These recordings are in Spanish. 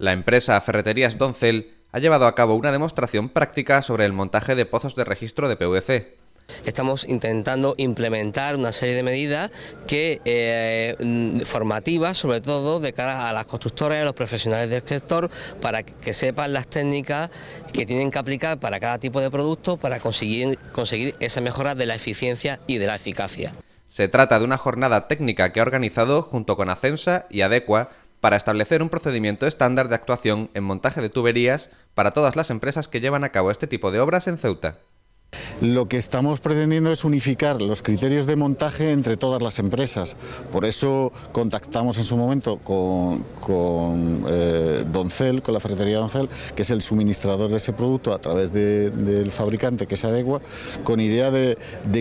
La empresa Ferreterías Doncel ha llevado a cabo una demostración práctica sobre el montaje de pozos de registro de PVC. Estamos intentando implementar una serie de medidas que eh, formativas, sobre todo de cara a las constructoras y a los profesionales del sector, para que sepan las técnicas que tienen que aplicar para cada tipo de producto para conseguir, conseguir esa mejora de la eficiencia y de la eficacia. Se trata de una jornada técnica que ha organizado junto con Acensa y Adecua para establecer un procedimiento estándar de actuación en montaje de tuberías para todas las empresas que llevan a cabo este tipo de obras en Ceuta. Lo que estamos pretendiendo es unificar los criterios de montaje entre todas las empresas. Por eso contactamos en su momento con, con eh, Doncel, con la ferretería Doncel, que es el suministrador de ese producto a través del fabricante que se adecua, con idea de,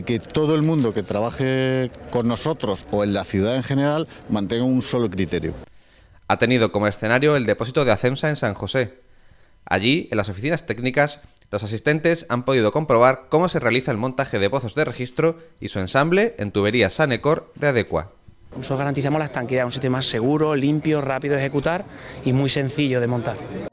que todo el mundo que trabaje con nosotros o en la ciudad en general mantenga un solo criterio ha tenido como escenario el depósito de Acemsa en San José. Allí, en las oficinas técnicas, los asistentes han podido comprobar cómo se realiza el montaje de pozos de registro y su ensamble en tuberías Sanecor de Adecua. Nosotros garantizamos la estanquidad, un sistema seguro, limpio, rápido de ejecutar y muy sencillo de montar.